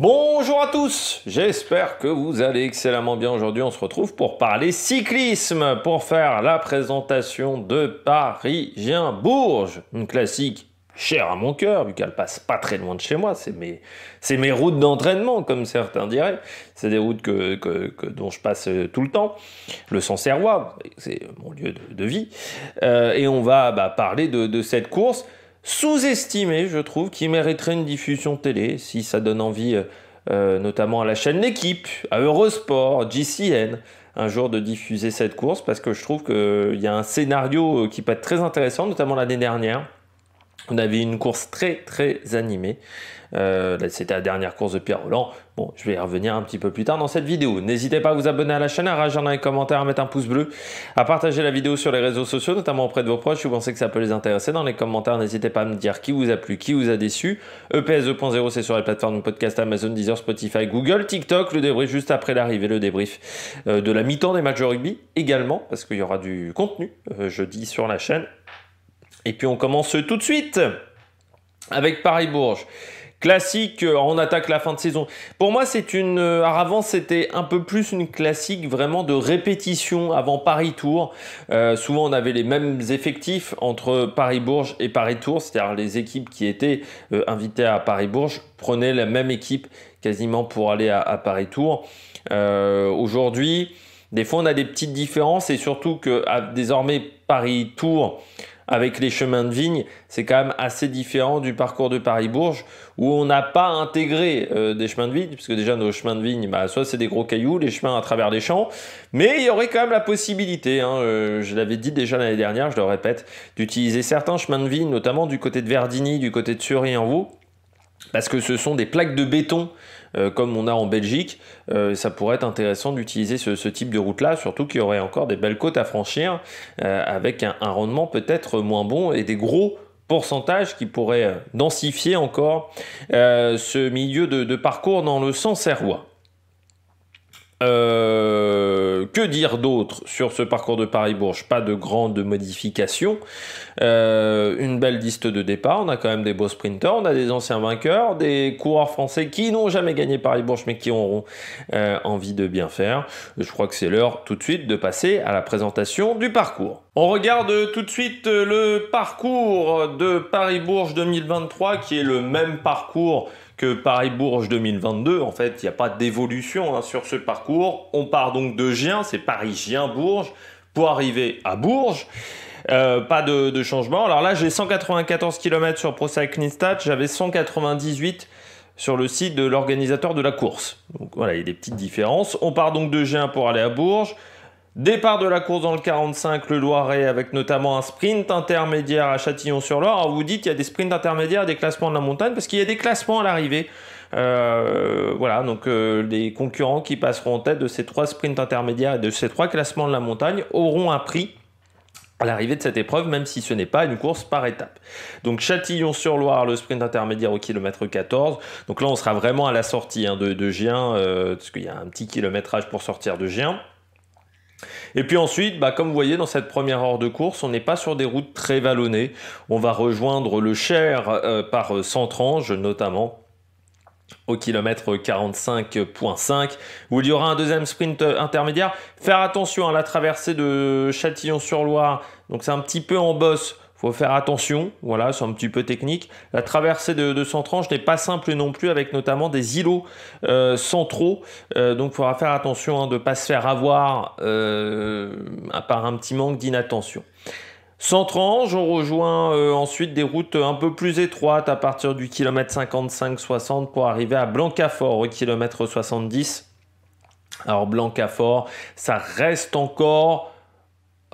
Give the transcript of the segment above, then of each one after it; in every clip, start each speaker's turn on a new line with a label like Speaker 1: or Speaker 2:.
Speaker 1: Bonjour à tous, j'espère que vous allez excellemment bien aujourd'hui. On se retrouve pour parler cyclisme, pour faire la présentation de paris bourges une classique chère à mon cœur, vu qu'elle passe pas très loin de chez moi. C'est mes, routes d'entraînement, comme certains diraient. C'est des routes que, dont je passe euh, tout le temps. Le Sancerrois, c'est mon lieu de, vie. Euh, et on va bah, parler de cette course sous-estimé, je trouve, qui mériterait une diffusion télé, si ça donne envie euh, euh, notamment à la chaîne L'équipe, à Eurosport, GCN, un jour de diffuser cette course, parce que je trouve qu'il euh, y a un scénario qui peut être très intéressant, notamment l'année dernière. On avait une course très très animée. Euh, c'était la dernière course de Pierre Roland. Bon, je vais y revenir un petit peu plus tard dans cette vidéo. N'hésitez pas à vous abonner à la chaîne, à rajouter dans les commentaires, à mettre un pouce bleu, à partager la vidéo sur les réseaux sociaux, notamment auprès de vos proches si vous pensez que ça peut les intéresser. Dans les commentaires, n'hésitez pas à me dire qui vous a plu, qui vous a déçu. EPS 2.0, c'est sur les plateformes de podcast Amazon, Deezer, Spotify, Google, TikTok. Le débrief juste après l'arrivée, le débrief euh, de la mi-temps des matchs de rugby également, parce qu'il y aura du contenu euh, jeudi sur la chaîne et puis on commence tout de suite avec Paris-Bourges. Classique, euh, on attaque la fin de saison. Pour moi, c'est une. Euh, alors avant, c'était un peu plus une classique vraiment de répétition avant paris Tour. Euh, souvent, on avait les mêmes effectifs entre Paris-Bourges et paris Tour, cest c'est-à-dire les équipes qui étaient invitées à Paris-Bourges prenaient la même équipe quasiment pour aller à, Paris-Tours. Aujourd'hui, des fois, on a des petites différences et surtout que désormais, Paris-Tours avec les chemins de vigne, c'est quand même assez différent du parcours de Paris-Bourges où on n'a pas intégré euh, des chemins de vigne, puisque déjà nos chemins de vigne, bah, soit c'est des gros cailloux, les chemins à travers les champs, mais il y aurait quand même la possibilité, hein, euh, je l'avais dit déjà l'année dernière, je le répète, d'utiliser certains chemins de vigne, notamment du côté de Verdigny, du côté de Sury-en-Vaux, parce que ce sont des plaques de béton euh, comme on a en Belgique, euh, ça pourrait être intéressant d'utiliser ce, type de route-là, surtout qu'il y aurait encore des belles côtes à franchir, euh, avec un, rendement peut-être moins bon et des gros pourcentages qui pourraient densifier encore ce milieu de, parcours dans le sens serrois que dire d'autre sur ce parcours de Paris-Bourges Pas de grandes modifications. Euh, une belle liste de départ. On a quand même des beaux sprinters, on a des anciens vainqueurs, des coureurs français qui n'ont jamais gagné Paris-Bourges mais qui auront euh, envie de bien faire. Je crois que c'est l'heure tout de suite de passer à la présentation du parcours. On regarde tout de suite le parcours de Paris-Bourges 2023 qui est le même parcours que Paris-Bourges 2022, en fait, il n'y a pas d'évolution hein, sur ce parcours. On part donc de Gien, c'est Paris-Gien-Bourges, pour arriver à Bourges. Euh, pas de, changement. Alors là, j'ai 194 km sur ProSide-Knistad j'avais 198 sur le site de l'organisateur de la course. Donc voilà, il y a des petites différences. On part donc de Gien pour aller à Bourges. Départ de la course dans le 45, le Loiret, avec notamment un sprint intermédiaire à Châtillon-sur-Loire. Alors vous dites qu'il y a des sprints intermédiaires, des classements de la montagne, parce qu'il y a des classements à l'arrivée. Euh, voilà, donc les euh, concurrents qui passeront en tête de ces trois sprints intermédiaires et de ces trois classements de la montagne auront un prix à l'arrivée de cette épreuve, même si ce n'est pas une course par étape. Donc Châtillon-sur-Loire, le sprint intermédiaire au kilomètre 14. Donc là, on sera vraiment à la sortie hein, de, de Gien, euh, parce qu'il y a un petit kilométrage pour sortir de Gien. Et puis ensuite, bah, comme vous voyez dans cette première heure de course, on n'est pas sur des routes très vallonnées. On va rejoindre le Cher euh, par euh, Centrange notamment au kilomètre 45.5 où il y aura un deuxième sprint euh, intermédiaire. Faire attention à la traversée de Châtillon-sur-Loire, donc c'est un petit peu en bosse faut faire attention, voilà, c'est un petit peu technique. La traversée de, de n'est pas simple non plus, avec notamment des îlots euh, centraux. Euh, donc, il faudra faire attention hein, de ne pas se faire avoir euh, à part un petit manque d'inattention. Centrange, on rejoint ensuite des routes un peu plus étroites à partir du kilomètre 55-60 pour arriver à Blancafort au kilomètre 70. Alors Blancafort, ça reste encore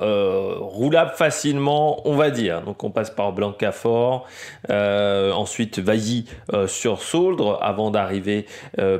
Speaker 1: euh, roulable facilement, on va dire. Donc on passe par Blancafort, euh, ensuite Vailly euh, sur Sauldre avant d'arriver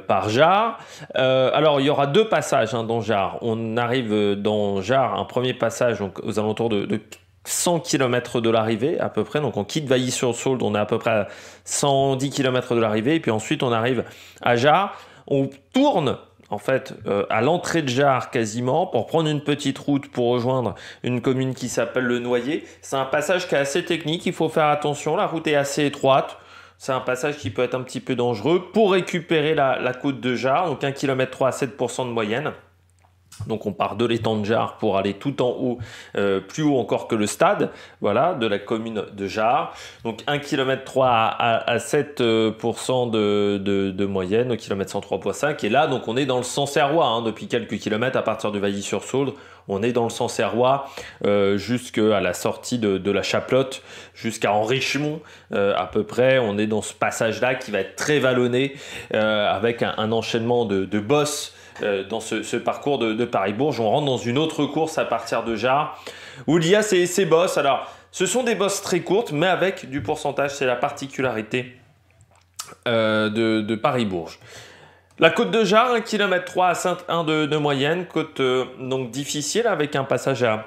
Speaker 1: par Jarre. alors il y aura deux passages hein, dans Jarre. On arrive dans Jarre, un premier passage donc, aux alentours de, 100 km de l'arrivée à peu près. Donc on quitte vailly sur sauldre on est à peu près à 110 km de l'arrivée. Et puis ensuite on arrive à Jarre. On tourne en fait, euh, à l'entrée de Jarre quasiment, pour prendre une petite route pour rejoindre une commune qui s'appelle Le Noyer. C'est un passage qui est assez technique, il faut faire attention, la route est assez étroite. C'est un passage qui peut être un petit peu dangereux pour récupérer la, côte de Jarre, donc 1 km 3 à 7% de moyenne. Donc on part de l'étang de Jarre pour aller tout en haut, euh, plus haut encore que le stade, voilà, de la commune de Jarre. Donc 1 km 3 à, 7% euh, de, moyenne, au kilomètre 103.5. Et là, donc on est dans le Sancerrois, hein, depuis quelques kilomètres à partir de vailly sur sauldre On est dans le Sancerrois euh, jusqu'à la sortie de, la Chaplotte, jusqu'à Enrichemont à peu près. On est dans ce passage-là qui va être très vallonné, avec un, enchaînement de, de bosses euh, dans ce, parcours de, Paris-Bourges. On rentre dans une autre course à partir de Jarre où il y a ses bosses. Alors, ce sont des bosses très courtes, mais avec du pourcentage. C'est la particularité euh, de, Paris-Bourges. La côte de Jarre, 1 km 3 à saint de, de moyenne, côte euh, donc difficile avec un passage à,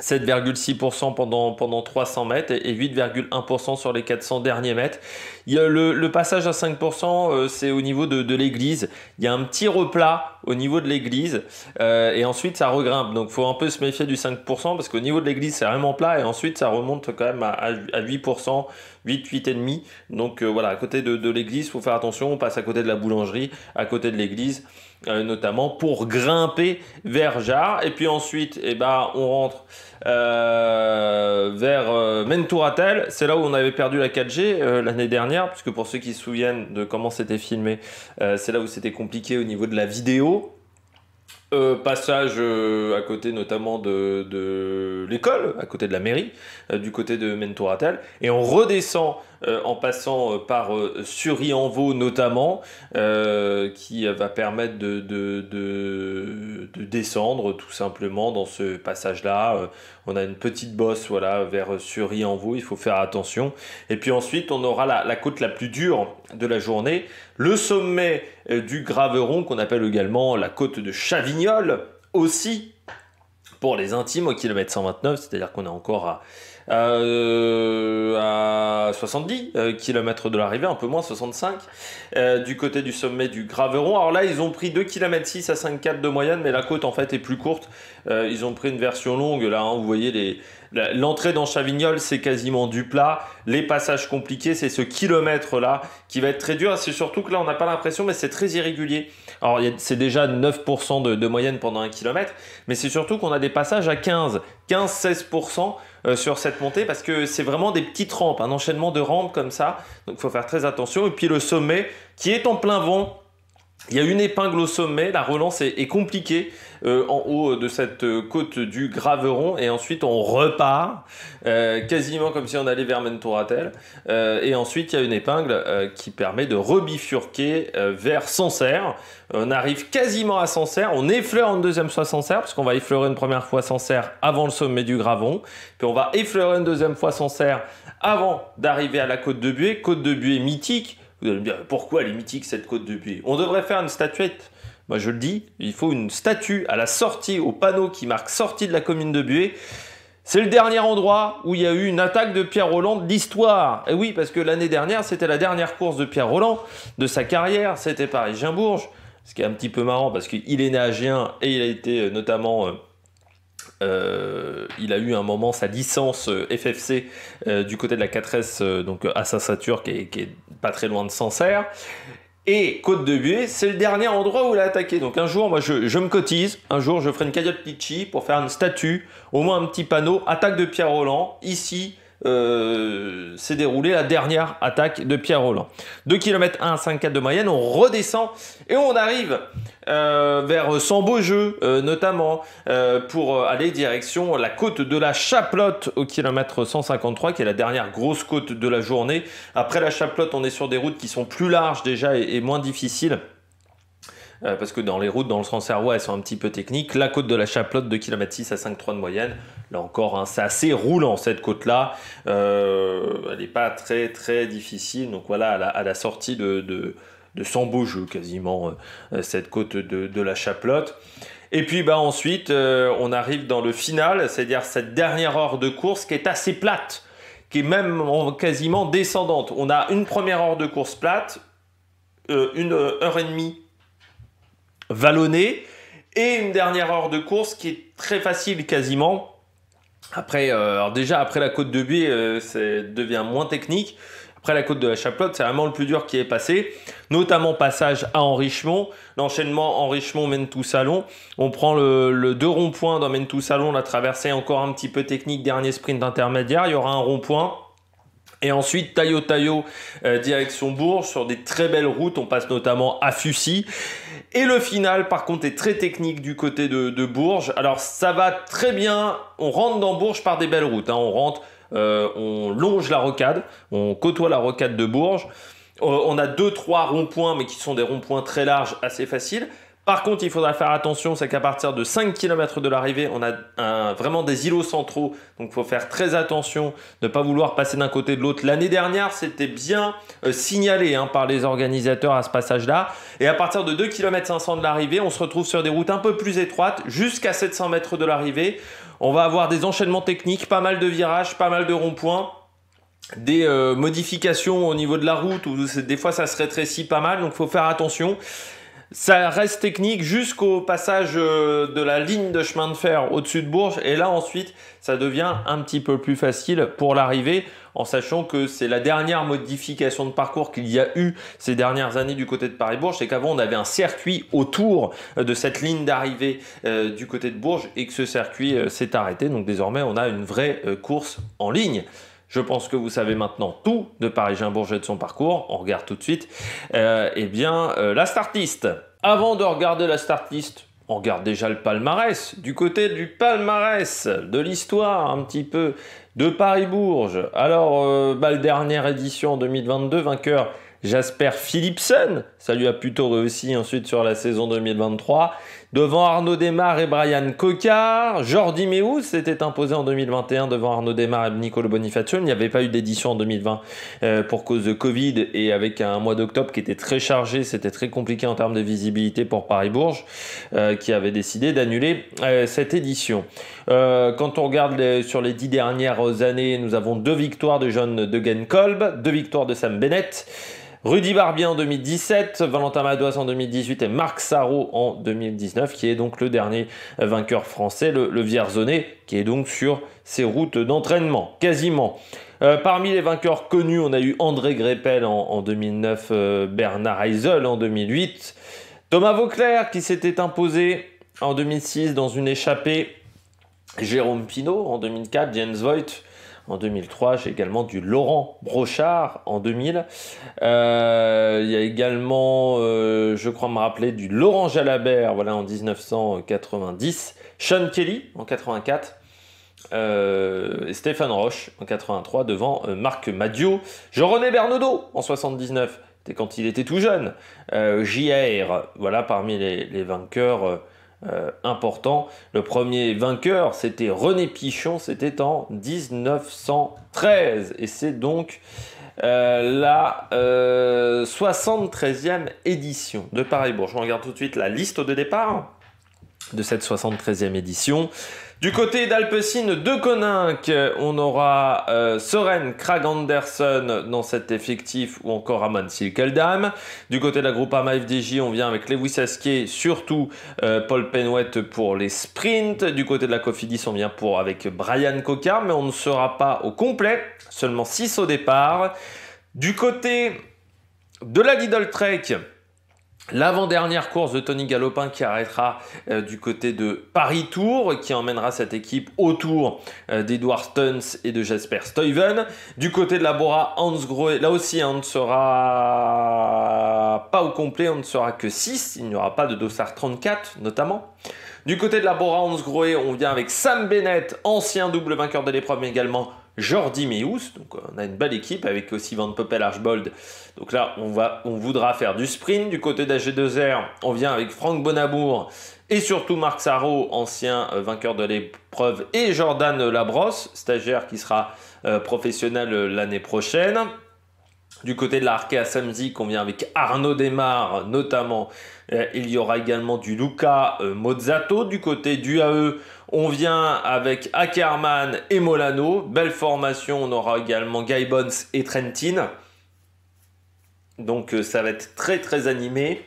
Speaker 1: 7,6% pendant, pendant 300 mètres et 8,1% sur les 400 derniers mètres. Il y a le, passage à 5%, euh, c'est au niveau de, l'église. Il y a un petit replat au niveau de l'église euh, et ensuite ça regrimpe. Donc faut un peu se méfier du 5% parce qu'au niveau de l'église c'est vraiment plat et ensuite ça remonte quand même à, à 8%, 8, 8,5%. Donc euh, voilà, à côté de, de l'église, faut faire attention, on passe à côté de la boulangerie, à côté de l'église. Euh, notamment pour grimper vers Jarre Et puis ensuite, eh ben, on rentre euh, vers euh, Mentouratel. C'est là où on avait perdu la 4G l'année dernière, puisque pour ceux qui se souviennent de comment c'était filmé, c'est là où c'était compliqué au niveau de la vidéo. passage à côté notamment de, l'école, à côté de la mairie, du côté de Mentouratel et on redescend euh, en passant euh, par euh, Suri en vaux notamment, qui va permettre de, descendre tout simplement dans ce passage-là. on a une petite bosse voilà, vers Suri en vaux il faut faire attention. Et puis ensuite, on aura la, la côte la plus dure de la journée, le sommet du Graveron, qu'on appelle également la côte de Chavignol, aussi pour les intimes au kilomètre 129, c'est-à-dire qu'on est encore à à 70 euh, euh, km de l'arrivée, un peu moins 65, euh, du côté du sommet du Graveron. Alors là, ils ont pris 2 km 6 à 5,4 de moyenne, mais la côte en fait est plus courte. ils ont pris une version longue, là, hein, vous voyez les L'entrée dans Chavignol, c'est quasiment du plat. Les passages compliqués, c'est ce kilomètre-là qui va être très dur. C'est surtout que là, on n'a pas l'impression, mais c'est très irrégulier. Alors, c'est déjà 9% de, moyenne pendant un kilomètre, mais c'est surtout qu'on a des passages à 15, 15-16% euh, sur cette montée parce que c'est vraiment des petites rampes, un enchaînement de rampes comme ça. Donc, il faut faire très attention. Et puis, le sommet qui est en plein vent, il y a une épingle au sommet, la relance est compliquée euh, en haut de cette euh, côte du Graveron et ensuite on repart euh, quasiment comme si on allait vers Mentouratel et ensuite il y a une épingle qui permet de rebifurquer vers Sancerre. On arrive quasiment à Sancerre, on effleure une deuxième fois Sancerre parce qu'on va effleurer une première fois Sancerre avant le sommet du Graveron puis on va effleurer une deuxième fois Sancerre avant d'arriver à la côte de Buée, côte de Buée mythique. Vous allez me dire pourquoi elle est mythique cette côte de Buée On devrait faire une statuette moi, je le dis, il faut une statue à la sortie, au panneau qui marque sortie de la commune de Bué ». C'est le dernier endroit où il y a eu une attaque de Pierre Roland d'histoire. Et eh oui, parce que l'année dernière, c'était la dernière course de Pierre Roland de sa carrière. C'était Paris-Gimbourg. Ce qui est un petit peu marrant parce qu'il est né à et il a été euh, notamment. Euh, euh, il a eu un moment sa licence FFC du côté de la 4S, e donc à saint qui, qui est, pas très loin de Sancerre. Et Côte de Buée, c'est le dernier endroit où il a attaqué. Donc un jour, moi, je, me cotise. Un jour, je ferai une cagnotte Litchi pour faire une statue, au moins un petit panneau, attaque de Pierre Roland, ici, euh, s'est déroulée la dernière attaque de Pierre Roland. 2 km 1 de moyenne, on redescend et on arrive euh, vers Saint-Beaujeu euh, notamment pour aller direction la côte de la Chaplotte au kilomètre 153 qui est la dernière grosse côte de la journée. Après la Chaplotte, on est sur des routes qui sont plus larges déjà et moins difficiles. Euh, parce que dans les routes, dans le Trans-Servois, elles sont un petit peu techniques. La côte de la Chaplotte, 2 km 6 à 5,3 de moyenne. Là encore, hein, c'est assez roulant cette côte-là. Euh, elle n'est pas très très difficile. Donc voilà, à la, sortie de, de, de 100 quasiment, euh, cette côte de, de la Chaplotte. Et puis bah, ensuite, on arrive dans le final, c'est-à-dire cette dernière heure de course qui est assez plate qui est même quasiment descendante. On a une première heure de course plate, une heure et demie vallonné. Et une dernière heure de course qui est très facile quasiment. Après, euh, déjà, après la côte de Buis, euh, c'est ça devient moins technique. Après la côte de la Chaplotte, c'est vraiment le plus dur qui est passé, notamment passage à enrichement L'enchaînement mène tout salon On prend le, deux ronds-points dans tout salon la traversée encore un petit peu technique, dernier sprint intermédiaire. Il y aura un rond-point, et ensuite, Tayo Tayo, euh, direction Bourges, sur des très belles routes, on passe notamment à Fussy. Et le final, par contre, est très technique du côté de, Bourges. Alors, ça va très bien. On rentre dans Bourges par des belles routes. Hein. On rentre, euh, on longe la rocade, on côtoie la rocade de Bourges. Euh, on a deux, trois ronds-points, mais qui sont des ronds-points très larges, assez faciles. Par contre, il faudra faire attention, c'est qu'à partir de 5 km de l'arrivée, on a vraiment des îlots centraux. Donc il faut faire très attention, ne pas vouloir passer d'un côté de l'autre. L'année dernière, c'était bien euh, signalé hein, par les organisateurs à ce passage-là. Et à partir de 2 km 500 de l'arrivée, on se retrouve sur des routes un peu plus étroites, jusqu'à 700 mètres de l'arrivée. On va avoir des enchaînements techniques, pas mal de virages, pas mal de ronds-points des euh, modifications au niveau de la route où des fois ça se rétrécit pas mal donc il faut faire attention ça reste technique jusqu'au passage euh, de la ligne de chemin de fer au-dessus de Bourges. Et là, ensuite, ça devient un petit peu plus facile pour l'arrivée, en sachant que c'est la dernière modification de parcours qu'il y a eu ces dernières années du côté de Paris-Bourges. C'est qu'avant, on avait un circuit autour de cette ligne d'arrivée euh, du côté de Bourges et que ce circuit euh, s'est arrêté. Donc désormais, on a une vraie course en ligne je pense que vous savez maintenant tout de Paris-Jean-Bourget de son parcours, on regarde tout de suite, euh, eh bien, euh, la startiste. Avant de regarder la startiste, on regarde déjà le palmarès. Du côté du palmarès, de l'histoire un petit peu de Paris-Bourges. Alors, euh, bah, la dernière édition en 2022, vainqueur Jasper Philipsen. Ça lui a plutôt réussi ensuite sur la saison 2023 devant Arnaud Demar et Brian Coquard, Jordi Meus s'était imposé en 2021 devant Arnaud Desmar et Nicolo Bonifacio. Il n'y avait pas eu d'édition en 2020 euh, pour cause de Covid et avec un mois d'octobre qui était très chargé, c'était très compliqué en termes de visibilité pour Paris-Bourges euh, qui avait décidé d'annuler euh, cette édition. quand on regarde sur les dix dernières années, nous avons deux victoires de John de Kolb, deux victoires de Sam Bennett. Rudy Barbier en 2017, Valentin Madouas en 2018 et Marc Sarro en 2019, qui est donc le dernier vainqueur français, le, le qui est donc sur ses routes d'entraînement, quasiment. Euh, parmi les vainqueurs connus, on a eu André Greppel en, 2009, euh, Bernard Heisel en 2008, Thomas Vauclair qui s'était imposé en 2006 dans une échappée, Jérôme Pinault en 2004, Jens Voigt en 2003. J'ai également du Laurent Brochard en 2000. Euh, il y a également, euh, je crois me rappeler, du Laurent Jalabert voilà, en 1990. Sean Kelly en 84. Euh, Stéphane Roche en 83 devant Marc Madio, Jean-René Bernadeau en 79, c'était quand il était tout jeune, JR, voilà parmi les vainqueurs euh, important. Le premier vainqueur, c'était René Pichon, c'était en 1913. Et c'est donc euh, la 73e euh, édition de paris bourges Je regarde tout de suite la liste de départ de cette 73e édition. Du côté d'Alpecin de Coninck, on aura euh, Soren Krag Andersen dans cet effectif ou encore Amon Silkeldam. Du côté de la groupe FDJ, on vient avec Lewis Asquet, surtout euh, Paul Penouette pour les sprints. Du côté de la Cofidis, on vient pour avec Brian Coca mais on ne sera pas au complet, seulement 6 au départ. Du côté de la Lidl Trek, L'avant-dernière course de Tony Galopin qui arrêtera euh, du côté de paris tour qui emmènera cette équipe autour d'Edward euh, d'Edouard et de Jasper Stuyven. Du côté de la Bora, Hans Groe, là aussi, hein, on ne sera pas au complet, on ne sera que 6, il n'y aura pas de dossard 34 notamment. Du côté de la Bora, Hans Groe, on vient avec Sam Bennett, ancien double vainqueur de l'épreuve, mais également Jordi Meus. Donc euh, on a une belle équipe avec aussi Van Poppel Archbold. Donc là, on, va, on voudra faire du sprint. Du côté d'AG2R, on vient avec Franck Bonabour et surtout Marc Sarro, ancien euh, vainqueur de l'épreuve, et Jordan Labrosse, stagiaire qui sera euh, professionnel l'année prochaine. Du côté de l'Arkea samedi, on vient avec Arnaud Demar notamment, euh, il y aura également du Luca euh, Mozzato. Du côté du AE, on vient avec Ackerman et Molano. Belle formation, on aura également Guy Bones et Trentin. Donc euh, ça va être très très animé.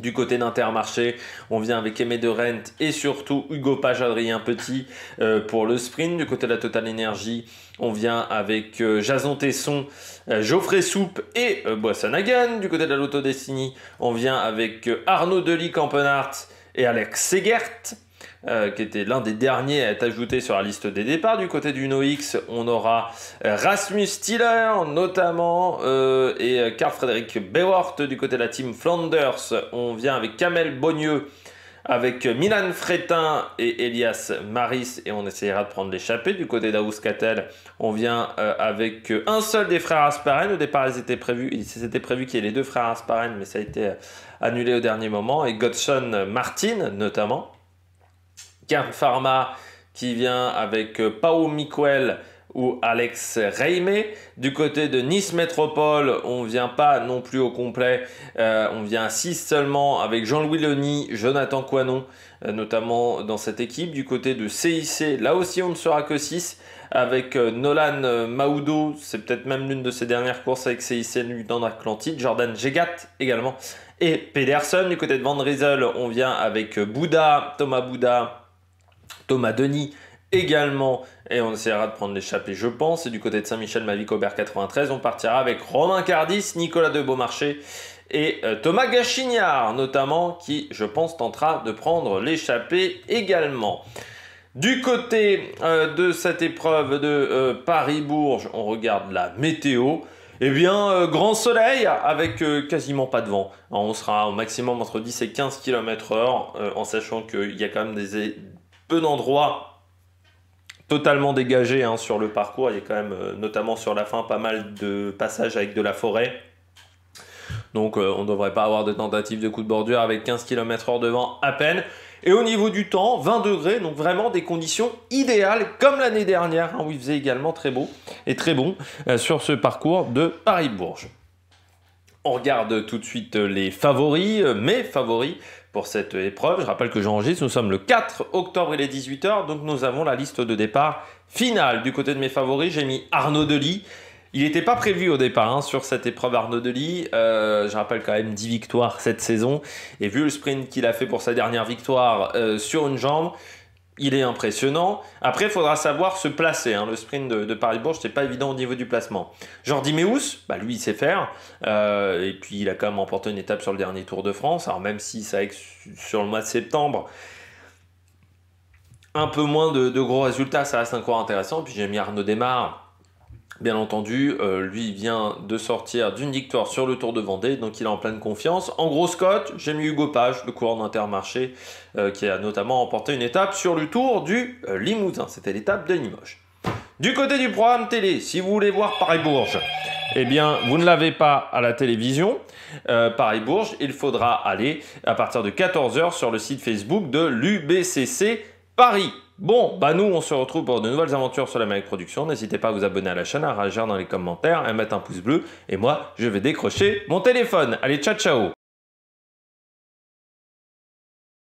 Speaker 1: Du côté d'Intermarché, on vient avec Aimé de Rent et surtout Hugo Page, Adrien Petit euh, pour le sprint. Du côté de la Total Energy, on vient avec euh, Jason Tesson, euh, Geoffrey Soupe et Boissanagan. Du côté de la Lotto Destiny, on vient avec Arnaud Delis, Campenart et Alex Segert. Euh, qui était l'un des derniers à être ajouté sur la liste des départs. Du côté du Noix on aura Rasmus Stiller notamment euh, et Carl euh, Frédéric Bewort. Du côté de la team Flanders, on vient avec Kamel Bogneux, avec Milan Frétin et Elias Maris et on essayera de prendre l'échappée. Du côté d'Auscatel on vient avec un seul des frères Asparen. Au départ, ils étaient prévus, c'était prévu qu'il y ait les deux frères Asparen, mais ça a été annulé au dernier moment. Et Godson Martin notamment. Car Pharma qui vient avec euh, Pao Miquel ou Alex Reime. Du côté de Nice Métropole, on ne vient pas non plus au complet. Euh, on vient à 6 seulement avec Jean-Louis Loni, Jonathan Coinon, euh, notamment dans cette équipe. Du côté de CIC, là aussi on ne sera que 6 avec Nolan Maudo C'est peut-être même l'une de ses dernières courses avec CIC dans l'Atlantide. Jordan Jegat également. Et Pedersen, du côté de Van Riesel, on vient avec Bouda, Thomas Bouda, Thomas Denis également, et on essaiera de prendre l'échappée, je pense. Et du côté de Saint-Michel, Mavic Aubert 93, on partira avec Romain Cardis, Nicolas de Beaumarchais et euh, Thomas Gachignard, notamment, qui, je pense, tentera de prendre l'échappée également. Du côté euh, de cette épreuve de euh, Paris-Bourges, on regarde la météo. et eh bien, grand soleil avec quasiment pas de vent. on sera au maximum entre 10 et 15 km/h, en sachant qu'il y a quand même des, peu d'endroits totalement dégagés hein, sur le parcours. Il y a quand même, euh, notamment sur la fin, pas mal de passages avec de la forêt. Donc euh, on ne devrait pas avoir de tentative de coup de bordure avec 15 km h de vent à peine. Et au niveau du temps, 20 degrés, donc vraiment des conditions idéales, comme l'année dernière, hein, où il faisait également très beau et très bon euh, sur ce parcours de Paris-Bourges. On regarde tout de suite les favoris, mes favoris, pour cette épreuve. Je rappelle que j'enregistre, nous sommes le 4 octobre, et les 18h, donc nous avons la liste de départ finale. Du côté de mes favoris, j'ai mis Arnaud Delis. Il n'était pas prévu au départ hein, sur cette épreuve Arnaud Delis. Euh, je rappelle quand même 10 victoires cette saison. Et vu le sprint qu'il a fait pour sa dernière victoire euh, sur une jambe, il est impressionnant. Après, il faudra savoir se placer. Hein. Le sprint de, Paris-Bourges, c'est pas évident au niveau du placement. Genre Meus, bah, lui, il sait faire. Euh, et puis, il a quand même emporté une étape sur le dernier Tour de France. Alors, même si ça sur le mois de septembre, un peu moins de, gros résultats, ça reste encore intéressant. Puis, j'ai mis Arnaud Desmar Bien entendu, euh, lui vient de sortir d'une victoire sur le Tour de Vendée, donc il est en pleine confiance. En gros, Scott, j'ai mis Hugo Page, le coureur d'Intermarché, euh, qui a notamment remporté une étape sur le Tour du euh, Limousin. C'était l'étape de Limoges. Du côté du programme télé, si vous voulez voir Paris-Bourges, eh bien, vous ne l'avez pas à la télévision, Paris-Bourges, il faudra aller à partir de 14h sur le site Facebook de l'UBCC Paris. Bon, bah nous, on se retrouve pour de nouvelles aventures sur la Mike Production. N'hésitez pas à vous abonner à la chaîne, à réagir dans les commentaires, à mettre un pouce bleu. Et moi, je vais décrocher mon téléphone. Allez, ciao, ciao